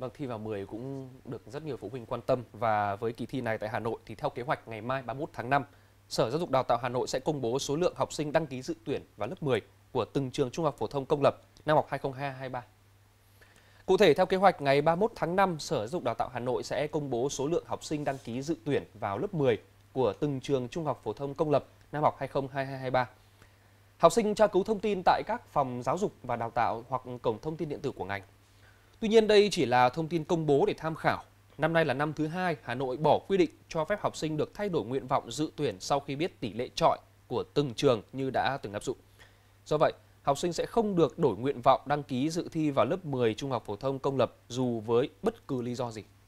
Vâng, thi vào 10 cũng được rất nhiều phụ huynh quan tâm và với kỳ thi này tại Hà Nội thì theo kế hoạch ngày mai 31 tháng 5, Sở Giáo dục Đào tạo Hà Nội sẽ công bố số lượng học sinh đăng ký dự tuyển vào lớp 10 của từng trường trung học phổ thông công lập năm học 2022-2023. Cụ thể, theo kế hoạch, ngày 31 tháng 5, Sở Giáo dục Đào tạo Hà Nội sẽ công bố số lượng học sinh đăng ký dự tuyển vào lớp 10 của từng trường trung học phổ thông công lập năm học 2022-2023. Học sinh tra cứu thông tin tại các phòng giáo dục và đào tạo hoặc cổng thông tin điện tử của ngành. Tuy nhiên đây chỉ là thông tin công bố để tham khảo. Năm nay là năm thứ hai Hà Nội bỏ quy định cho phép học sinh được thay đổi nguyện vọng dự tuyển sau khi biết tỷ lệ trọi của từng trường như đã từng áp dụng. Do vậy, học sinh sẽ không được đổi nguyện vọng đăng ký dự thi vào lớp 10 trung học phổ thông công lập dù với bất cứ lý do gì.